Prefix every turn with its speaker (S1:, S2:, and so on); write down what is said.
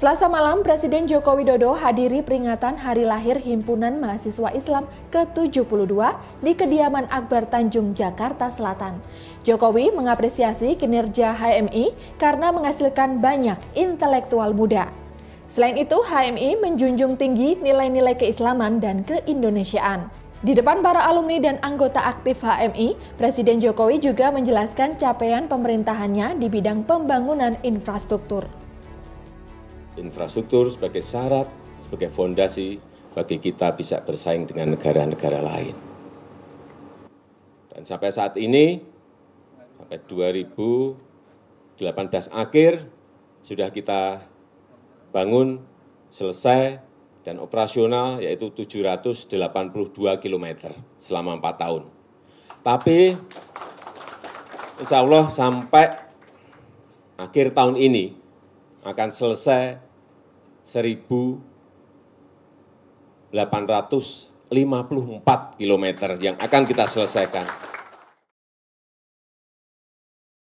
S1: Selasa malam, Presiden Joko Widodo hadiri peringatan hari lahir Himpunan Mahasiswa Islam ke-72 di kediaman Akbar Tanjung, Jakarta Selatan. Jokowi mengapresiasi kinerja HMI karena menghasilkan banyak intelektual muda. Selain itu, HMI menjunjung tinggi nilai-nilai keislaman dan keindonesiaan. Di depan para alumni dan anggota aktif HMI, Presiden Jokowi juga menjelaskan capaian pemerintahannya di bidang pembangunan infrastruktur
S2: infrastruktur sebagai syarat, sebagai fondasi bagi kita bisa bersaing dengan negara-negara lain. Dan sampai saat ini, sampai 2018 akhir, sudah kita bangun selesai dan operasional yaitu 782 km selama 4 tahun. Tapi insya Allah sampai akhir tahun ini akan selesai 1.854
S3: km yang akan kita selesaikan